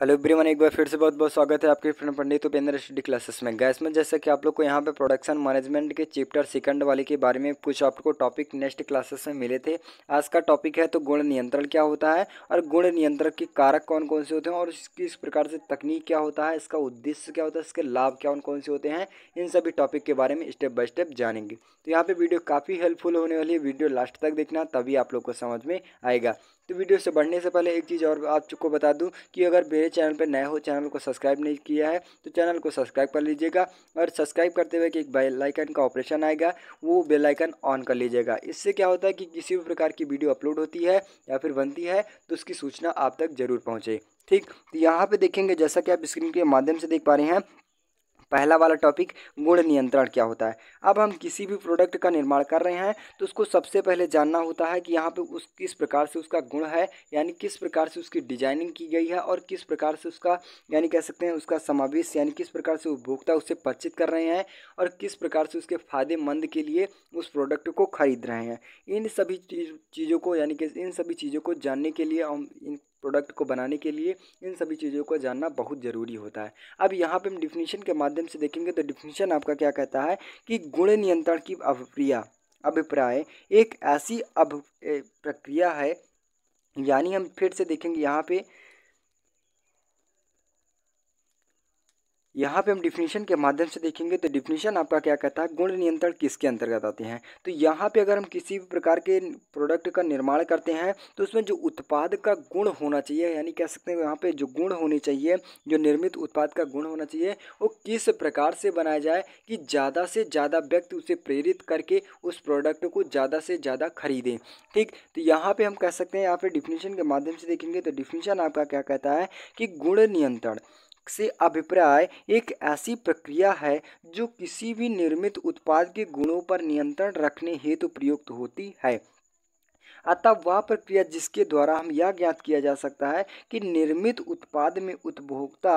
hello everyone एक बार फिर से बहुत बहुत स्वागत है आपके friend Pandit Upendra study classes में गैस में जैसे कि आप लोग को यहाँ पे प्रोडक्शन मैनेजमेंट के चैप्टर सेकंड वाले के बारे में कुछ आपको टॉपिक नेक्स्ट क्लासेस में मिले थे आज का टॉपिक है तो गुण नियंत्रण क्या होता है और गुण नियंत्रण के कारक कौन कौन से होते हैं और इसकी इस प्रकार से तकनीक क्या होता है इसका उद्देश्य क्या होता है इसके लाभ क्या कौन से होते हैं इन सभी टॉपिक के बारे में स्टेप बाय स्टेप जानेंगे तो यहाँ पर वीडियो काफ़ी हेल्पफुल होने वाली है वीडियो लास्ट तक देखना तभी आप लोग को समझ में आएगा तो वीडियो से बढ़ने से पहले एक चीज़ और आपको बता दूं कि अगर मेरे चैनल पर नए हो चैनल को सब्सक्राइब नहीं किया है तो चैनल को सब्सक्राइब कर लीजिएगा और सब्सक्राइब करते हुए कि एक बेल आइकन का ऑपरेशन आएगा वो बेल आइकन ऑन कर लीजिएगा इससे क्या होता है कि किसी भी प्रकार की वीडियो अपलोड होती है या फिर बनती है तो उसकी सूचना आप तक ज़रूर पहुँचे ठीक तो यहाँ पर देखेंगे जैसा कि आप स्क्रीन के माध्यम से देख पा रहे हैं पहला वाला टॉपिक गुण नियंत्रण क्या होता है अब हम किसी भी प्रोडक्ट का निर्माण कर रहे हैं तो उसको सबसे पहले जानना होता है कि यहाँ पे उस किस प्रकार से उसका गुण है यानी किस प्रकार से उसकी डिजाइनिंग की गई है और किस प्रकार से उसका यानी कह सकते हैं उसका समावेश यानी किस प्रकार से उपभोक्ता उससे परिचित कर रहे हैं और किस प्रकार से उसके फ़ायदेमंद के लिए उस प्रोडक्ट को खरीद रहे हैं इन सभी चीज़ों को यानी कि इन सभी चीज़ों को जानने के लिए हम इन प्रोडक्ट को बनाने के लिए इन सभी चीज़ों को जानना बहुत ज़रूरी होता है अब यहाँ पे हम डिफिनीशन के माध्यम से देखेंगे तो डिफिनीशन आपका क्या कहता है कि गुण नियंत्रण की अभिप्रिया अभिप्राय एक ऐसी अभ प्रक्रिया है यानी हम फिर से देखेंगे यहाँ पे यहाँ पे हम डिफिनीशन के माध्यम से देखेंगे तो डिफिनीशन आपका क्या कहता है गुण नियंत्रण किसके अंतर्गत आते हैं तो यहाँ पे अगर हम किसी भी प्रकार के प्रोडक्ट का निर्माण करते हैं तो उसमें जो उत्पाद का गुण होना चाहिए यानी कह सकते हैं यहाँ पे जो गुण होने चाहिए जो निर्मित उत्पाद का गुण होना चाहिए वो किस प्रकार से बनाया जाए कि ज़्यादा से ज़्यादा व्यक्ति उसे प्रेरित करके उस प्रोडक्ट को ज़्यादा से ज़्यादा खरीदें ठीक तो यहाँ पर हम कह सकते हैं यहाँ पर डिफिनीशन के माध्यम से देखेंगे तो डिफिनीशन आपका क्या कहता है कि गुण नियंत्रण से अभिप्राय एक ऐसी प्रक्रिया है जो किसी भी निर्मित उत्पाद के गुणों पर नियंत्रण रखने हेतु तो प्रयुक्त होती है अतः वह प्रक्रिया जिसके द्वारा हम यह ज्ञात किया जा सकता है कि निर्मित उत्पाद में उपभोक्ता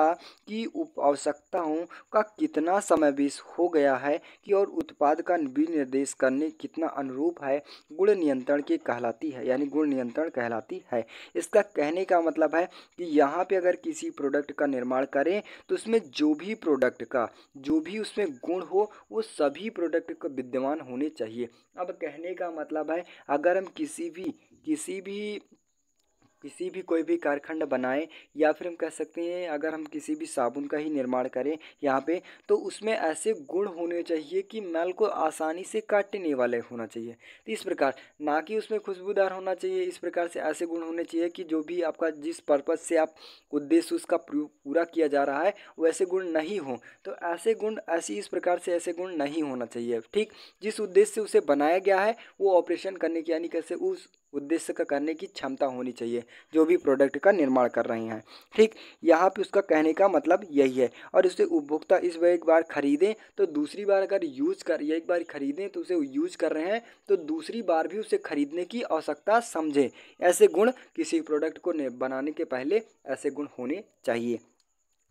की उप आवश्यकताओं का कितना समावेश हो गया है कि और उत्पाद का विनिर्देश करने कितना अनुरूप है गुण नियंत्रण के कहलाती है यानी गुण नियंत्रण कहलाती है इसका कहने का मतलब है कि यहाँ पे अगर किसी प्रोडक्ट का निर्माण करें तो उसमें जो भी प्रोडक्ट का जो भी उसमें गुण हो वो सभी प्रोडक्ट का विद्यमान होने चाहिए अब कहने का मतलब है अगर हम किसी किसी भी किसी भी किसी भी कोई भी कारखंड बनाएं या फिर हम कह सकते हैं अगर हम किसी भी साबुन का ही निर्माण करें यहाँ पे तो उसमें ऐसे गुण होने चाहिए कि मैल को आसानी से काटने वाले होना चाहिए तो इस प्रकार ना कि उसमें खुशबूदार होना चाहिए इस प्रकार से ऐसे गुण होने चाहिए कि जो भी आपका जिस पर्पज़ से आप उद्देश्य उसका पूरा किया जा रहा है वैसे गुण नहीं हों तो ऐसे गुण ऐसी इस प्रकार से ऐसे गुण नहीं होना चाहिए ठीक जिस उद्देश्य से उसे बनाया गया है वो ऑपरेशन करने की यानी कैसे उस उद्देश्य का करने की क्षमता होनी चाहिए जो भी प्रोडक्ट का निर्माण कर रहे हैं ठीक यहाँ पे उसका कहने का मतलब यही है और उसे उपभोक्ता इस बार एक बार खरीदें तो दूसरी बार अगर यूज़ कर या एक बार खरीदें तो उसे यूज कर रहे हैं तो दूसरी बार भी उसे खरीदने की आवश्यकता समझें ऐसे गुण किसी प्रोडक्ट को बनाने के पहले ऐसे गुण होने चाहिए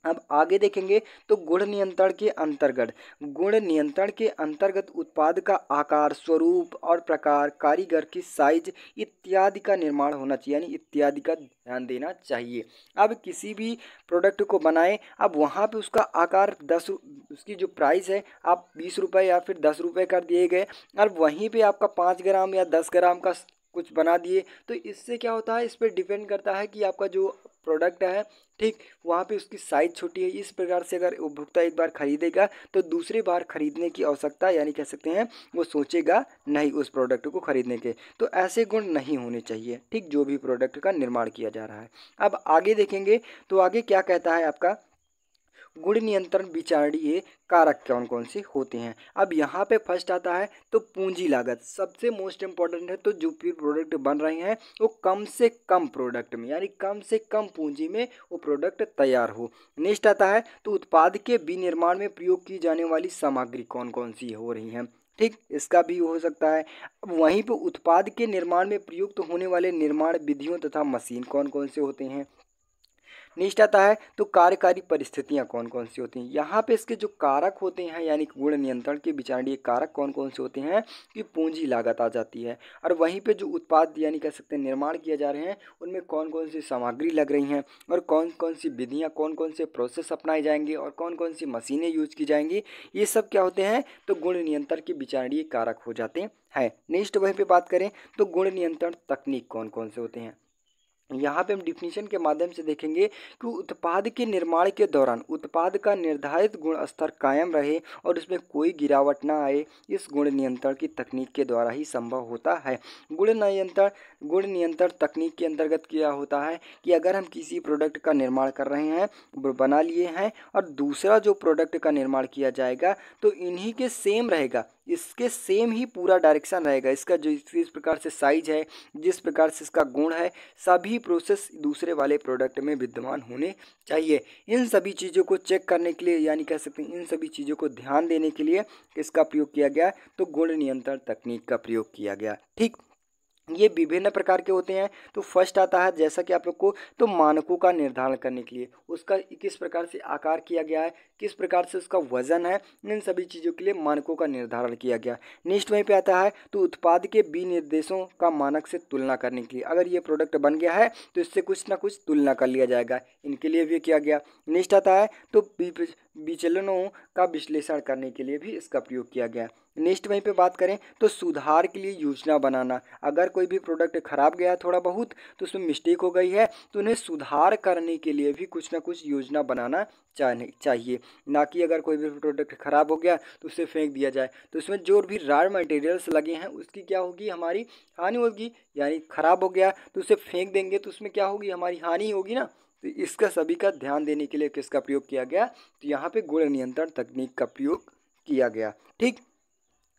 अब आगे देखेंगे तो गुण नियंत्रण के अंतर्गत गुण नियंत्रण के अंतर्गत उत्पाद का आकार स्वरूप और प्रकार कारीगर की साइज इत्यादि का निर्माण होना चाहिए यानी इत्यादि का ध्यान देना चाहिए अब किसी भी प्रोडक्ट को बनाएं अब वहाँ पे उसका आकार दस उसकी जो प्राइस है आप बीस रुपये या फिर दस रुपये कर दिए गए और वहीं पर आपका पाँच ग्राम या दस ग्राम का कुछ बना दिए तो इससे क्या होता है इस पर डिपेंड करता है कि आपका जो प्रोडक्ट है ठीक वहाँ पे उसकी साइज़ छोटी है इस प्रकार से अगर उपभोक्ता एक बार खरीदेगा तो दूसरी बार खरीदने की आवश्यकता यानी कह सकते हैं वो सोचेगा नहीं उस प्रोडक्ट को खरीदने के तो ऐसे गुण नहीं होने चाहिए ठीक जो भी प्रोडक्ट का निर्माण किया जा रहा है अब आगे देखेंगे तो आगे क्या कहता है आपका गुण नियंत्रण विचारणीय कारक कौन कौन से होते हैं अब यहाँ पे फर्स्ट आता है तो पूंजी लागत सबसे मोस्ट इम्पॉर्टेंट है तो जो भी प्रोडक्ट बन रहे हैं वो कम से कम प्रोडक्ट में यानी कम से कम पूंजी में वो प्रोडक्ट तैयार हो नेक्स्ट आता है तो उत्पाद के विनिर्माण में प्रयोग की जाने वाली सामग्री कौन कौन सी हो रही हैं ठीक इसका भी हो सकता है अब वहीं पर उत्पाद के निर्माण में प्रयुक्त होने वाले निर्माण विधियों तथा मशीन कौन कौन से होते हैं नेक्स्ट आता है तो कार्यकारी परिस्थितियाँ कौन कौन सी होती हैं यहाँ पे इसके जो कारक होते हैं यानी गुण नियंत्रण के विचारणीय कारक कौन कौन से होते हैं कि पूंजी लागत आ जाती है और वहीं पर जो उत्पाद यानी कह सकते हैं निर्माण किए जा रहे हैं उनमें कौन कौन सी सामग्री लग रही हैं और कौन कौन सी विधियाँ कौन कौन से प्रोसेस अपनाए जाएंगे और कौन कौन सी मशीनें यूज की जाएंगी ये सब क्या होते हैं तो गुण नियंत्रण के विचारणीय कारक हो जाते हैं नेक्स्ट वहीं पर बात करें तो गुण नियंत्रण तकनीक कौन कौन से होते हैं यहाँ पे हम डिफिनीशन के माध्यम से देखेंगे कि उत्पाद के निर्माण के दौरान उत्पाद का निर्धारित गुण स्तर कायम रहे और इसमें कोई गिरावट ना आए इस गुण नियंत्रण की तकनीक के द्वारा ही संभव होता है गुण नियंत्रण गुण नियंत्रण तकनीक के अंतर्गत किया होता है कि अगर हम किसी प्रोडक्ट का निर्माण कर रहे हैं बना लिए हैं और दूसरा जो प्रोडक्ट का निर्माण किया जाएगा तो इन्हीं के सेम रहेगा इसके सेम ही पूरा डायरेक्शन रहेगा इसका जो जिस प्रकार से साइज है जिस प्रकार से इसका गुण है सभी प्रोसेस दूसरे वाले प्रोडक्ट में विद्यमान होने चाहिए इन सभी चीज़ों को चेक करने के लिए यानी कह सकते हैं इन सभी चीज़ों को ध्यान देने के लिए इसका प्रयोग किया गया तो गुण नियंत्रण तकनीक का प्रयोग किया गया ठीक ये विभिन्न प्रकार के होते हैं तो फर्स्ट आता है जैसा कि आप लोग को तो मानकों का निर्धारण करने के लिए उसका किस प्रकार से आकार किया गया है किस प्रकार से उसका वजन है इन सभी चीज़ों के लिए मानकों का निर्धारण किया गया नेक्स्ट वहीं पे आता है तो उत्पाद के विनिर्देशों का मानक से तुलना करने के लिए अगर ये प्रोडक्ट बन गया है तो इससे कुछ ना कुछ तुलना कर लिया जाएगा इनके लिए भी किया गया नेक्स्ट आता है तो विचलनों का विश्लेषण करने के लिए भी इसका प्रयोग किया गया नेक्स्ट वहीं पे बात करें तो सुधार के लिए योजना बनाना अगर कोई भी प्रोडक्ट खराब गया थोड़ा बहुत तो उसमें मिस्टेक हो गई है तो उन्हें सुधार करने के लिए भी कुछ ना कुछ योजना बनाना चाहिए ना कि अगर कोई भी प्रोडक्ट खराब हो गया तो उसे फेंक दिया जाए तो उसमें जो भी रॉ मटेरियल्स लगे हैं उसकी क्या होगी हमारी हानि होगी यानी ख़राब हो गया तो उसे फेंक देंगे तो उसमें क्या होगी हमारी हानि होगी ना तो इसका सभी का ध्यान देने के लिए किसका प्रयोग किया गया तो यहाँ पे गुण नियंत्रण तकनीक का प्रयोग किया गया ठीक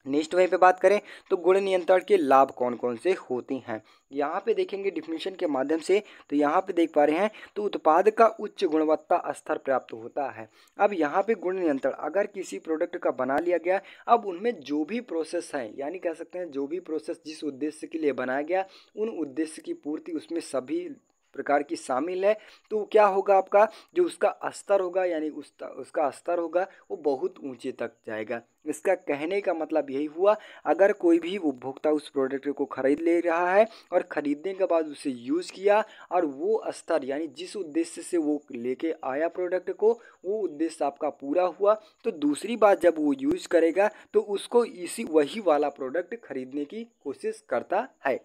नेक्स्ट वहीं पे बात करें तो गुण नियंत्रण के लाभ कौन कौन से होते हैं यहाँ पे देखेंगे डिफिनेशन के माध्यम से तो यहाँ पे देख पा रहे हैं तो उत्पाद का उच्च गुणवत्ता स्तर प्राप्त होता है अब यहाँ पे गुण नियंत्रण अगर किसी प्रोडक्ट का बना लिया गया अब उनमें जो भी प्रोसेस है यानी कह सकते हैं जो भी प्रोसेस जिस उद्देश्य के लिए बनाया गया उन उद्देश्य की पूर्ति उसमें सभी प्रकार की शामिल है तो क्या होगा आपका जो उसका स्तर होगा यानी उस उसका स्तर होगा वो बहुत ऊंचे तक जाएगा इसका कहने का मतलब यही हुआ अगर कोई भी उपभोक्ता उस प्रोडक्ट को खरीद ले रहा है और ख़रीदने के बाद उसे यूज़ किया और वो स्तर यानी जिस उद्देश्य से वो लेके आया प्रोडक्ट को वो उद्देश्य आपका पूरा हुआ तो दूसरी बात जब वो यूज़ करेगा तो उसको इसी वही वाला प्रोडक्ट खरीदने की कोशिश करता है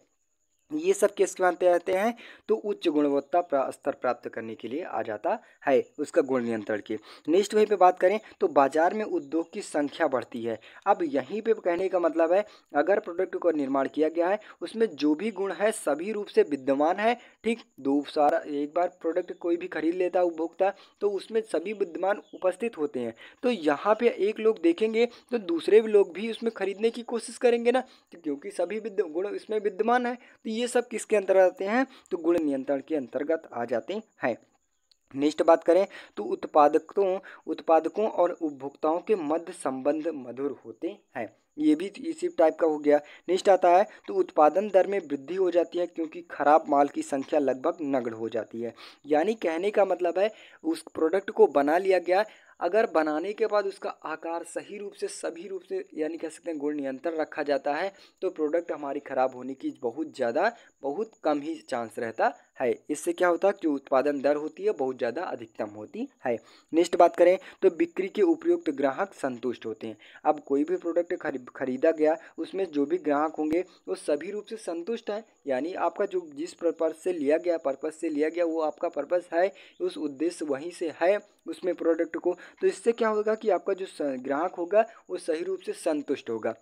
ये सब किसके मानते रहते हैं तो उच्च गुणवत्ता प्रा, स्तर प्राप्त करने के लिए आ जाता है उसका गुण नियंत्रण के नेक्स्ट वहीं पे बात करें तो बाजार में उद्योग की संख्या बढ़ती है अब यहीं पे कहने का मतलब है अगर प्रोडक्ट का निर्माण किया गया है उसमें जो भी गुण है सभी रूप से विद्यमान है ठीक दो सारा एक बार प्रोडक्ट कोई भी खरीद लेता है उपभोक्ता तो उसमें सभी विद्यमान उपस्थित होते हैं तो यहाँ पर एक लोग देखेंगे तो दूसरे लोग भी उसमें खरीदने की कोशिश करेंगे ना क्योंकि सभी गुण इसमें विद्यमान है तो ये सब किसके अंतर्गत आते हैं तो गुण नियंत्रण के अंतर्गत आ जाते हैं नेक्स्ट बात करें तो उत्पादकों उत्पादकों और उपभोक्ताओं के मध्य संबंध मधुर होते हैं ये भी इसी टाइप का हो गया नेक्स्ट आता है तो उत्पादन दर में वृद्धि हो जाती है क्योंकि खराब माल की संख्या लगभग नगड़ हो जाती है यानी कहने का मतलब है उस प्रोडक्ट को बना लिया गया अगर बनाने के बाद उसका आकार सही रूप से सभी रूप से यानी कह सकते हैं गुण नियंत्रण रखा जाता है तो प्रोडक्ट हमारी ख़राब होने की बहुत ज़्यादा बहुत कम ही चांस रहता है इससे क्या होता है जो उत्पादन दर होती है बहुत ज़्यादा अधिकतम होती है नेक्स्ट बात करें तो बिक्री के उपयुक्त ग्राहक संतुष्ट होते हैं अब कोई भी प्रोडक्ट खरीद खरीदा गया उसमें जो भी ग्राहक होंगे वो सभी रूप से संतुष्ट हैं यानी आपका जो जिस पर्पज़ से लिया गया पर्पज़ से लिया गया वो आपका पर्पज़ है उस उद्देश्य वहीं से है उसमें प्रोडक्ट को तो इससे क्या होगा कि आपका जो ग्राहक होगा वो सही रूप से संतुष्ट होगा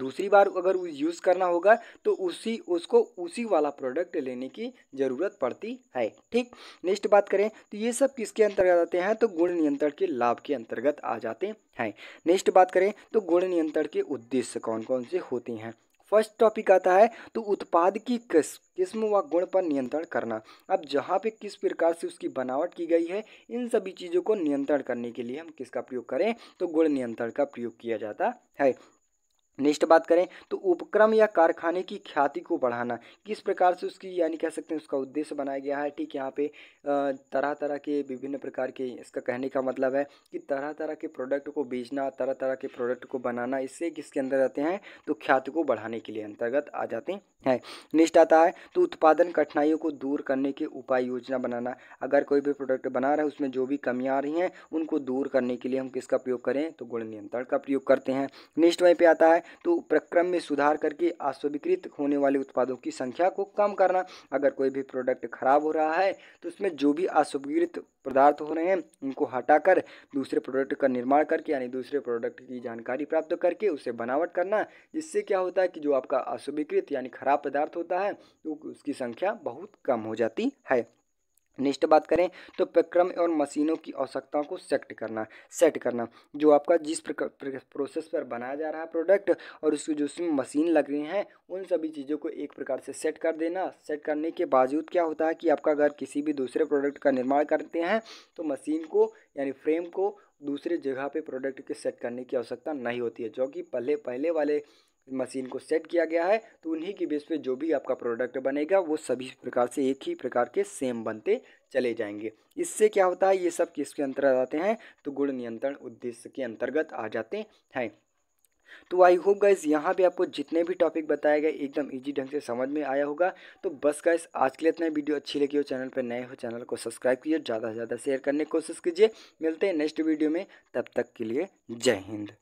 दूसरी बार अगर यूज़ करना होगा तो उसी उसको उसी वाला प्रोडक्ट लेने की ज़रूरत पड़ती है ठीक नेक्स्ट बात करें तो ये सब किसके अंतर्गत आते हैं तो गुण नियंत्रण के लाभ के अंतर्गत आ जाते हैं नेक्स्ट बात करें तो गुण नियंत्रण के उद्देश्य कौन कौन से होते हैं फर्स्ट टॉपिक आता है तो उत्पाद की किस्म किस्म व गुण पर नियंत्रण करना अब जहाँ पे किस प्रकार से उसकी बनावट की गई है इन सभी चीज़ों को नियंत्रण करने के लिए हम किसका प्रयोग करें तो गुण नियंत्रण का प्रयोग किया जाता है नेक्स्ट बात करें तो उपक्रम या कारखाने की ख्याति को बढ़ाना किस प्रकार से उसकी यानी कह सकते हैं उसका उद्देश्य बनाया गया है ठीक यहाँ पे तरह तरह के विभिन्न प्रकार के इसका कहने का मतलब है कि तरह तरह के प्रोडक्ट को बेचना तरह तरह के प्रोडक्ट को बनाना इससे किसके अंदर आते हैं तो ख्याति को बढ़ाने के लिए अंतर्गत आ जाते हैं नेक्स्ट आता है तो उत्पादन कठिनाइयों को दूर करने के उपाय योजना बनाना अगर कोई भी प्रोडक्ट बना रहा है उसमें जो भी कमियाँ आ रही हैं उनको दूर करने के लिए हम किसका प्रयोग करें तो गुण नियंत्रण का प्रयोग करते हैं नेक्स्ट वहीं पर आता है तो प्रक्रम में सुधार करके अस्वीकृत होने वाले उत्पादों की संख्या को कम करना अगर कोई भी प्रोडक्ट खराब हो रहा है तो उसमें जो भी अस्वीकृत पदार्थ हो रहे हैं उनको हटाकर दूसरे प्रोडक्ट का निर्माण करके यानी दूसरे प्रोडक्ट की जानकारी प्राप्त करके उसे बनावट करना जिससे क्या होता है कि जो आपका अस्वीकृत यानी खराब पदार्थ होता है तो उसकी संख्या बहुत कम हो जाती है नेक्स्ट बात करें तो प्रक्रम और मशीनों की आवश्यकताओं को सेट करना सेट करना जो आपका जिस प्रोसेस पर बनाया जा रहा है प्रोडक्ट और उसकी जो उसमें मशीन लग रही हैं उन सभी चीज़ों को एक प्रकार से सेट कर देना सेट करने के बावजूद क्या होता है कि आपका अगर किसी भी दूसरे प्रोडक्ट का निर्माण करते हैं तो मशीन को यानी फ्रेम को दूसरे जगह पे प्रोडक्ट के सेट करने की आवश्यकता नहीं होती है जो कि पहले पहले वाले मशीन को सेट किया गया है तो उन्हीं के बेस पे जो भी आपका प्रोडक्ट बनेगा वो सभी प्रकार से एक ही प्रकार के सेम बनते चले जाएंगे इससे क्या होता है ये सब किसके अंतर्गत आते हैं तो गुण नियंत्रण उद्देश्य के अंतर्गत आ जाते हैं तो आई होप गाइज यहाँ पे आपको जितने भी टॉपिक बताए गए एकदम इजी ढंग से समझ में आया होगा तो बस गाइज आज के लिए इतना वीडियो अच्छी लगी हो चैनल पर नए हो चैनल को सब्सक्राइब कीजिए ज़्यादा से ज़्यादा शेयर करने की कोशिश कीजिए मिलते हैं नेक्स्ट वीडियो में तब तक के लिए जय हिंद